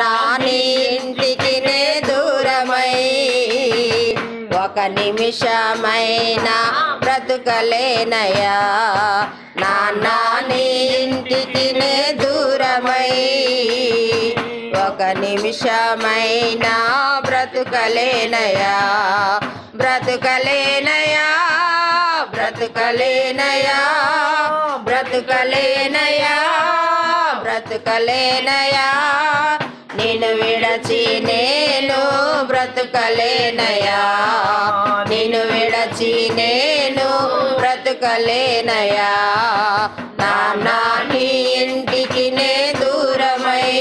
నాని నే దూరమై ఒక నిమిషమైనా బ్రతుకలేనయా నాని ఇంటికి నే దూరమై ఒక నిమిషమైనా బ్రతుకలేనయా బ్రతుకలేనయా బ్రతుకలేనయా బ్రతుకలేనయా బ్రతుకలేనయా నిన్ను విడచి నేను బ్రతుకలేనయా నిన్ను విడచి నేను బ్రతుకలేనయా నానా నీ ఇంటికి నే దూరమై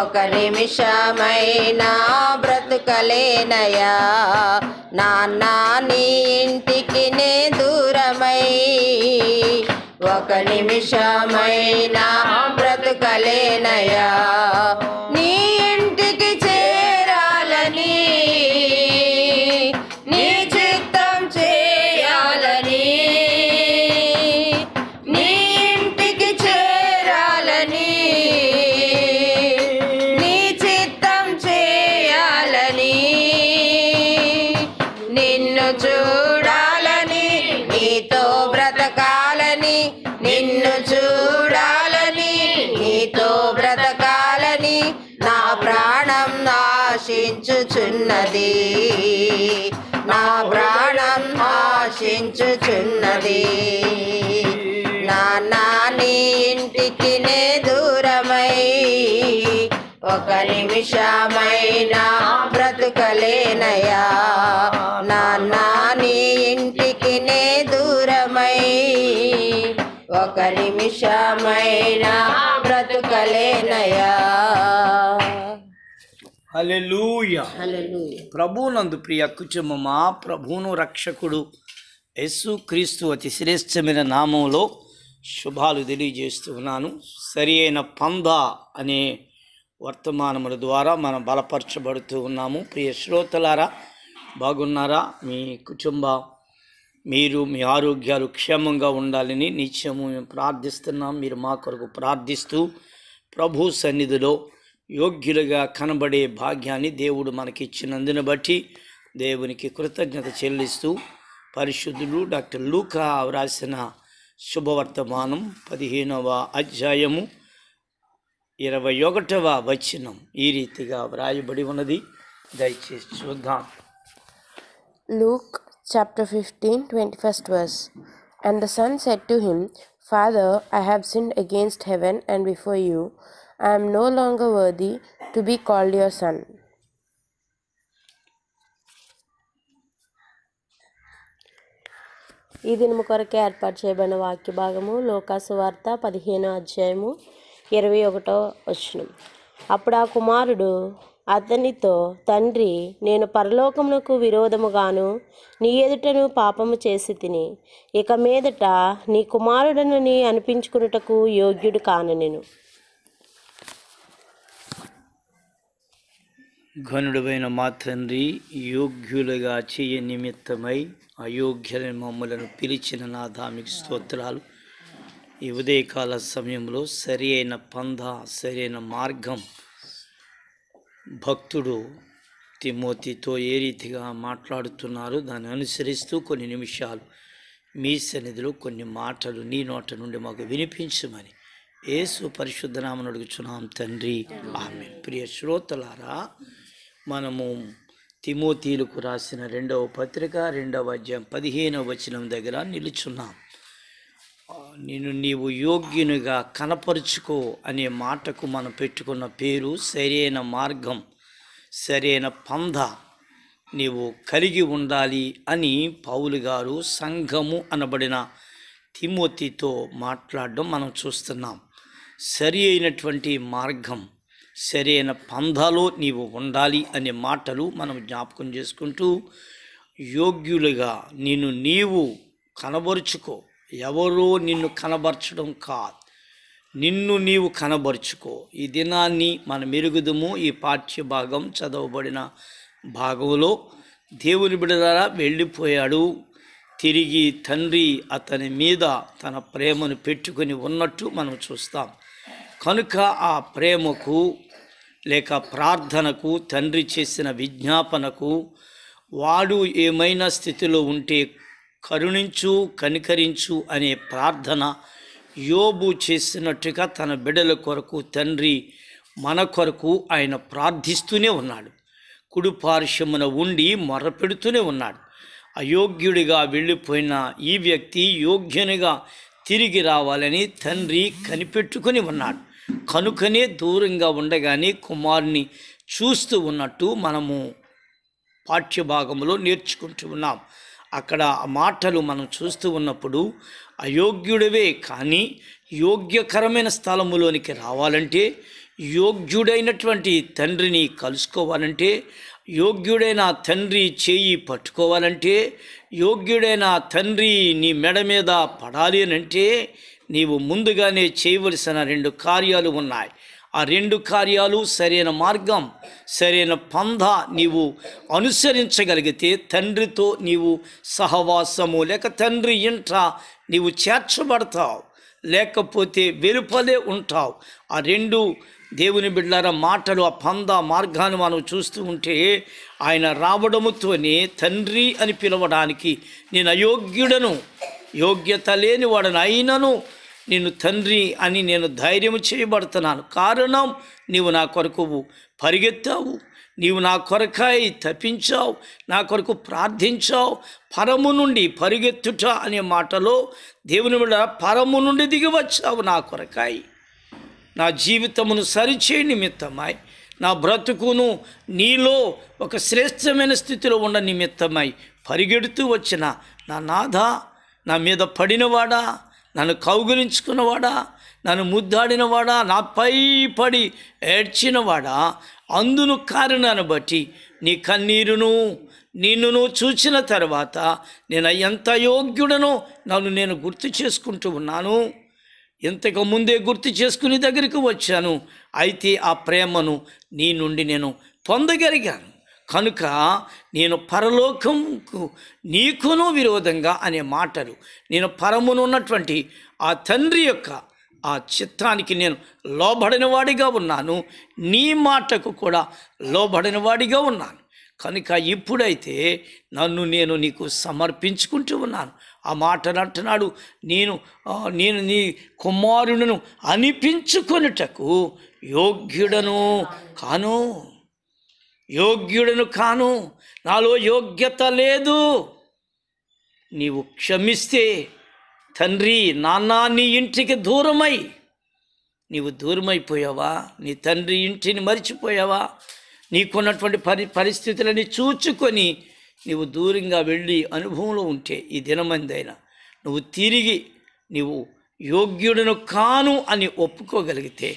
ఒక నిమిషమైనా బ్రతుకలేనయా నాన్న నీ ఇంటికి నే దూరం ఒక నిమిషమైనా బ్రతకలేనయా నా ప్రాణం ఆశించుచున్నది చిన్నది నీ ఇంటికి నే దూరమై ఒక నిమిషమైన బ్రతుకలేనయా నాన్న ఇంటికి నే దూరమై ఒక నిమిషమైన బ్రతుకలేనయా ప్రభునందు ప్రియ మా ప్రభును రక్షకుడు యస్సు క్రీస్తు అతి శ్రేష్టమైన నామంలో శుభాలు తెలియజేస్తూ ఉన్నాను సరి అయిన పంద అనే వర్తమానముల ద్వారా మనం బలపరచబడుతూ ఉన్నాము ప్రియ శ్రోతలారా బాగున్నారా మీ కుటుంబ మీరు మీ ఆరోగ్యాలు క్షేమంగా ఉండాలని నిత్యము మేము ప్రార్థిస్తున్నాం మీరు మా కొరకు ప్రార్థిస్తూ ప్రభు సన్నిధిలో యోగ్యులుగా కనబడే భాగ్యాన్ని దేవుడు మనకిచ్చినందున బట్టి దేవునికి కృతజ్ఞత చెల్లిస్తూ పరిశుద్ధుడు డాక్టర్ లూకా వ్రాసిన శుభవర్తమానం పదిహేనవ అధ్యాయము ఇరవై ఒకటవ వచనం ఈ రీతిగా వ్రాయబడి ఉన్నది దయచేసి చూద్దాం Luke chapter fifteen twenty first verse and the son said to him father I have sin against heaven and before you I no no longer worthy to be called your son ఈ దినము కొరకే ఏర్పాటు చేయబడిన వాక్య భాగము లోకాసు వార్త పదిహేనో అధ్యాయము ఇరవై ఒకటో వచ్చిన అప్పుడు ఆ కుమారుడు అతనితో తండ్రి నేను పరలోకమునకు విరోధముగాను నీ ఎదుటను పాపము చేసి తిని ఇక మీదట నీ కుమారుడనని అనిపించుకున్నటకు యోగ్యుడు కాను నేను ఘనుడమైన మా తండ్రి యోగ్యులుగా చేయ నిమిత్తమై అయోగ్యులైన మమ్మలను పిలిచిన నాదామికి స్తోత్రాలు ఈ ఉదయకాల సమయంలో సరి అయిన పంధ సరైన మార్గం భక్తుడు తిమోతితో ఏ రీతిగా మాట్లాడుతున్నారు దాన్ని అనుసరిస్తూ కొన్ని నిమిషాలు మీ సన్నిధిలో కొన్ని మాటలు నీ నోట నుండి మాకు వినిపించమని ఏసు పరిశుద్ధనామను అడుగుచున్నాం తండ్రి ఆమె ప్రియ శ్రోతలారా మనము తిమోతీలకు రాసిన రెండవ పత్రిక రెండవ అధ్యాయం పదిహేనవ వచనం దగ్గర నిలుచున్నాం నేను నీవు యోగ్యునిగా కనపరుచుకో అనే మాటకు మనం పెట్టుకున్న పేరు సరైన మార్గం సరైన పంధ నీవు కలిగి ఉండాలి అని పౌలు గారు సంఘము అనబడిన తిమోతితో మాట్లాడడం మనం చూస్తున్నాం సరి అయినటువంటి మార్గం సరైన పంధాలో నీవు ఉండాలి అనే మాటలు మనం జ్ఞాపకం చేసుకుంటూ యోగ్యులుగా నిన్ను నీవు కనబరుచుకో ఎవరో నిన్ను కనబరచడం కాదు నిన్ను నీవు కనబరుచుకో ఈ దినాన్ని మన మెరుగుదము ఈ పాఠ్య భాగం చదవబడిన భాగంలో దేవుని బిడదారా వెళ్ళిపోయాడు తిరిగి తండ్రి అతని మీద తన ప్రేమను పెట్టుకుని ఉన్నట్టు మనం చూస్తాం కనుక ఆ ప్రేమకు లేక ప్రార్థనకు తండ్రి చేసిన విజ్ఞాపనకు వాడు ఏమైనా స్థితిలో ఉంటే కరుణించు కనికరించు అనే ప్రార్థన యోబు చేసినట్టుగా తన బిడ్డల కొరకు తండ్రి మన కొరకు ఆయన ప్రార్థిస్తూనే ఉన్నాడు కుడు పార్శ్వమున ఉండి మొరపెడుతూనే ఉన్నాడు అయోగ్యుడిగా వెళ్ళిపోయిన ఈ వ్యక్తి యోగ్యునిగా తిరిగి రావాలని తండ్రి కనిపెట్టుకుని ఉన్నాడు కనుకనే దూరంగా ఉండగానే కుమారుని చూస్తూ ఉన్నట్టు మనము పాఠ్యభాగంలో నేర్చుకుంటూ ఉన్నాం అక్కడ ఆ మాటలు మనం చూస్తూ ఉన్నప్పుడు అయోగ్యుడవే కానీ యోగ్యకరమైన స్థలములోనికి రావాలంటే యోగ్యుడైనటువంటి తండ్రిని కలుసుకోవాలంటే యోగ్యుడైన తండ్రి చేయి పట్టుకోవాలంటే యోగ్యుడైన తండ్రి నీ మెడ మీద పడాలి అని అంటే నీవు ముందుగానే చేయవలసిన రెండు కార్యాలు ఉన్నాయి ఆ రెండు కార్యాలు సరైన మార్గం సరైన పంధ నీవు అనుసరించగలిగితే తండ్రితో నీవు సహవాసము లేక తండ్రి ఇంట నీవు చేర్చబడతావు లేకపోతే వెలుపలే ఉంటావు ఆ రెండు దేవుని బిడ్డల మాటలు ఆ పంద మార్గాన్ని మనం చూస్తూ ఉంటే ఆయన రావడముతోనే తండ్రి అని పిలవడానికి నేను అయోగ్యుడను యోగ్యత లేని వాడనైనను నేను తండ్రి అని నేను ధైర్యం చేయబడుతున్నాను కారణం నీవు నా కొరకు పరిగెత్తావు నీవు నా కొరకాయి తప్పించావు నా కొరకు ప్రార్థించావు పరము నుండి పరిగెత్తుట అనే మాటలో దేవుని మీద పరము నుండి దిగివచ్చావు నా కొరకాయి నా జీవితమును సరిచే నిమిత్తమై నా బ్రతుకును నీలో ఒక శ్రేష్టమైన స్థితిలో ఉన్న నిమిత్తమై పరిగెడుతూ వచ్చిన నా నాథ నా మీద పడినవాడా నన్ను కౌగులించుకున్నవాడా నన్ను ముద్దాడినవాడా నాపై పడి ఏడ్చినవాడా అందును కారణాన్ని బట్టి నీ కన్నీరును నిన్నును చూసిన తర్వాత నేను ఎంత యోగ్యుడనో నన్ను నేను గుర్తు చేసుకుంటూ ఉన్నాను ఇంతకు ముందే గుర్తు చేసుకుని దగ్గరికి వచ్చాను అయితే ఆ ప్రేమను నీ నుండి నేను పొందగలిగాను కనుక నేను పరలోకంకు నీకును విరోధంగా అనే మాటలు నేను పరమునున్నటువంటి ఆ తండ్రి యొక్క ఆ చిత్తానికి నేను లోబడిన వాడిగా ఉన్నాను నీ మాటకు కూడా లోబడిన వాడిగా ఉన్నాను కనుక ఇప్పుడైతే నన్ను నేను నీకు సమర్పించుకుంటూ ఉన్నాను ఆ మాటను అంటున్నాడు నేను నేను నీ కుమారుడును అనిపించుకొనుటకు యోగ్యుడను కాను యోగ్యుడను కాను నాలో యోగ్యత లేదు నీవు క్షమిస్తే తండ్రి నాన్న నీ ఇంటికి దూరమై నీవు దూరమైపోయావా నీ తండ్రి ఇంటిని మరిచిపోయావా నీకున్నటువంటి పరి పరిస్థితులని చూచుకొని నీవు దూరంగా వెళ్ళి అనుభవంలో ఉంటే ఈ దినమందైనా నువ్వు తిరిగి నీవు యోగ్యుడను కాను అని ఒప్పుకోగలిగితే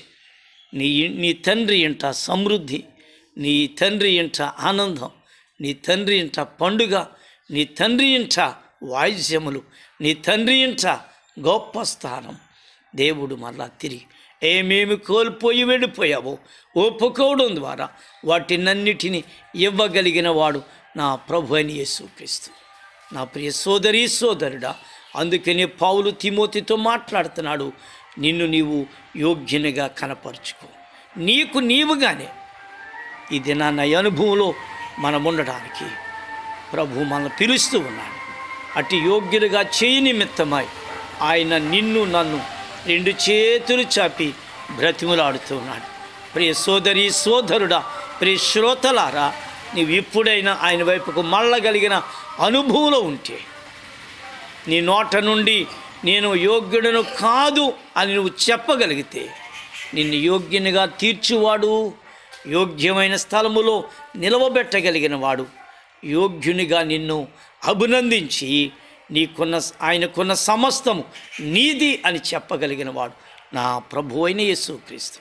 నీ నీ తండ్రి ఇంట సమృద్ధి నీ తండ్రి ఇంట ఆనందం నీ తండ్రి ఇంట పండుగ నీ తండ్రి ఇంట వాయిద్యములు నీ తండ్రి ఇంట గొప్ప స్థానం దేవుడు మరలా తిరిగి ఏమేమి కోల్పోయి వెళ్ళిపోయావో ఒప్పుకోవడం ద్వారా వాటినన్నిటినీ ఇవ్వగలిగిన వాడు నా ప్రభు అని యేసుక్రీస్తు నా ప్రియ సోదరి సోదరుడా అందుకనే పావులు తిమోతితో మాట్లాడుతున్నాడు నిన్ను నీవు యోగ్యునిగా కనపరుచుకో నీకు నీవుగానే ఈ దినాన్న అనుభవంలో మనం ఉండడానికి ప్రభు మనల్ని పిలుస్తూ ఉన్నాడు అటు యోగ్యులుగా చేయి నిమిత్తమై ఆయన నిన్ను నన్ను రెండు చేతులు చాపి ఉన్నాడు ప్రియ సోదరి సోదరుడా ప్రియ శ్రోతలారా నీవు ఎప్పుడైనా ఆయన వైపుకు మళ్ళగలిగిన అనుభవంలో ఉంటే నీ నోట నుండి నేను యోగ్యుడను కాదు అని నువ్వు చెప్పగలిగితే నిన్ను యోగ్యునిగా తీర్చువాడు యోగ్యమైన స్థలములో నిలవబెట్టగలిగిన వాడు యోగ్యునిగా నిన్ను అభినందించి నీకున్న ఆయనకున్న సమస్తము నీది అని చెప్పగలిగిన వాడు నా ప్రభు అయిన యేసుక్రీస్తు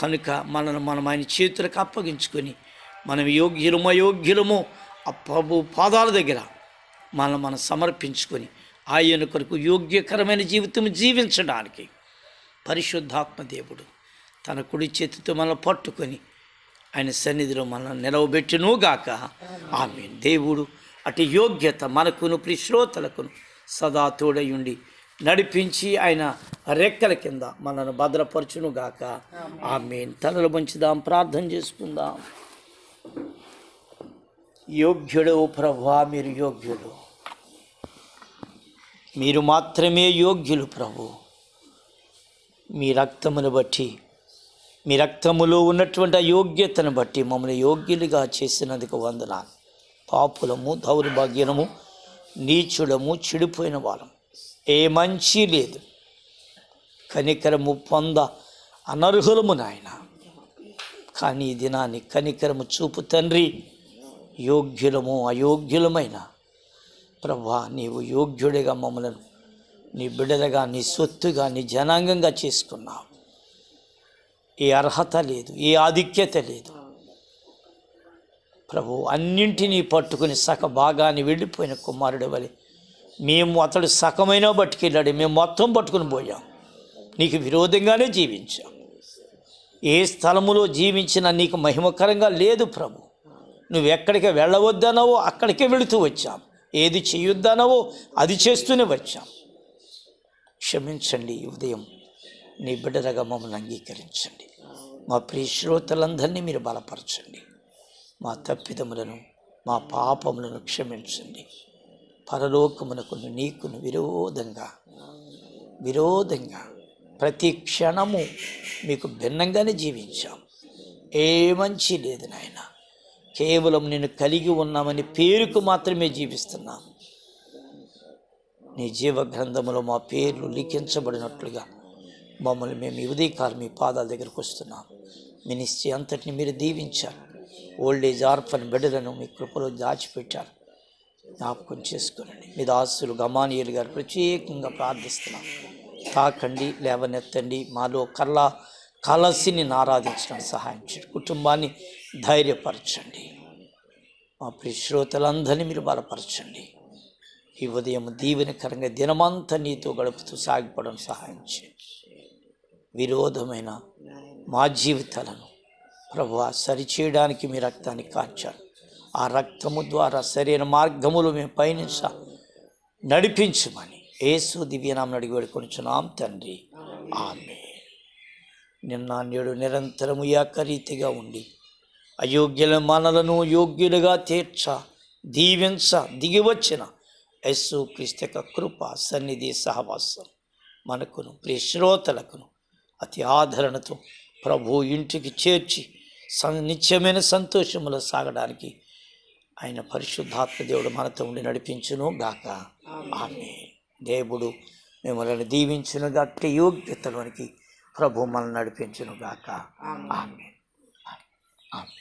కనుక మనను మనం ఆయన చేతులకు అప్పగించుకొని మనం యోగ్యులమో యోగ్యులమో ఆ ప్రభు పాదాల దగ్గర మనం మనం సమర్పించుకొని ఆయన కొరకు యోగ్యకరమైన జీవితం జీవించడానికి పరిశుద్ధాత్మ దేవుడు తన కుడి చేతితో మనం పట్టుకొని ఆయన సన్నిధిలో మనల్ని నిలవబెట్టినోగాక ఆమె దేవుడు అటు యోగ్యత మనకును ప్రిశ్రోతలకును సదా తోడయుండి నడిపించి ఆయన రెక్కల కింద మనల్ని భద్రపరచునుగాక ఆమె తలలు పంచుదాం ప్రార్థన చేసుకుందాం యోగ్యుడు ప్రభా మీరు యోగ్యుడు మీరు మాత్రమే యోగ్యులు ప్రభు మీ రక్తమును బట్టి మీ రక్తములో ఉన్నటువంటి యోగ్యతను బట్టి మమ్మల్ని యోగ్యులుగా చేసినందుకు వందనాలు పాపులము దౌర్భాగ్యము నీచుడము చెడిపోయిన వాళ్ళం ఏ మంచి లేదు కనికరము పొంద అనర్హులము నాయన కానీ ఈ దినాన్ని కనికరము చూపు తండ్రి యోగ్యులము అయోగ్యులమైన ప్రభా నీవు యోగ్యుడిగా మమ్మలను నీ బిడ్డలుగా నీ సొత్తుగా నీ జనాంగంగా చేసుకున్నావు ఈ అర్హత లేదు ఈ ఆధిక్యత లేదు ప్రభు అన్నింటినీ పట్టుకుని సక భాగాన్ని వెళ్ళిపోయిన కుమారుడు వలె మేము అతడు సకమైన పట్టుకెళ్ళాడు మేము మొత్తం పట్టుకుని పోయాం నీకు విరోధంగానే జీవించాం ఏ స్థలములో జీవించినా నీకు మహిమకరంగా లేదు ప్రభు నువ్వెక్కడికి వెళ్ళవద్దనవో అక్కడికే వెళుతూ వచ్చాం ఏది చేయొద్దనవో అది చేస్తూనే వచ్చాం క్షమించండి ఉదయం నీ బిడ్డరగా మమ్మల్ని అంగీకరించండి మా ప్రియ శ్రోతలందరినీ మీరు బలపరచండి మా తప్పిదములను మా పాపములను క్షమించండి పరలోకమునకు నీకును విరోధంగా విరోధంగా ప్రతి క్షణము మీకు భిన్నంగానే జీవించాం ఏ మంచి లేదు నాయన కేవలం నేను కలిగి ఉన్నామని పేరుకు మాత్రమే జీవిస్తున్నాం నీ జీవ గ్రంథములో మా పేర్లు లిఖించబడినట్లుగా మమ్మల్ని మేము ఉదయకాలం మీ పాదాల దగ్గరకు వస్తున్నాం మీ నిశ్చయ అంతటిని మీరు దీవించారు ఓల్డ్ ఏజ్ ఆర్ఫన్ బిడ్డలను మీ కృపలో దాచిపెట్టారు జ్ఞాపకం చేసుకోనండి మీ దాసులు గమానీయులు గారు ప్రత్యేకంగా ప్రార్థిస్తున్నాం తాకండి లేవనెత్తండి మాలో కల్లా కలసిని ఆరాధించడం సహాయం చేయండి కుటుంబాన్ని ధైర్యపరచండి మా ప్రియ శ్రోతలందరినీ మీరు బలపరచండి ఈ ఉదయం దీవెనకరంగా దినమంతా నీతో గడుపుతూ సాగిపోవడం సహాయం చేయండి విరోధమైన మా జీవితాలను ప్రభు సరిచేయడానికి మీ రక్తాన్ని కార్చారు ఆ రక్తము ద్వారా సరైన మార్గములు మేము పయనించ నడిపించమని ఏసు దివ్యనామం అడిగి వేడుకొనిచున్నాం తండ్రి ఆమె నిన్న నేడు నిరంతరము యాకరీతిగా ఉండి అయోగ్యుల మనలను యోగ్యులుగా తీర్చ దీవించ దిగివచ్చిన యస్సు క్రిస్తక కృప సన్నిధి సహవాసం మనకును ప్రియ శ్రోతలకును అతి ఆదరణతో ప్రభు ఇంటికి చేర్చి నిత్యమైన సంతోషములో సాగడానికి ఆయన పరిశుద్ధాత్మ దేవుడు మనతో ఉండి నడిపించును గాక ఆమె దేవుడు మిమ్మల్ని దీవించును గట్టి యోగ్యతలోనికి ప్రభు మనల్ని నడిపించును గాక ఆమె ఆమె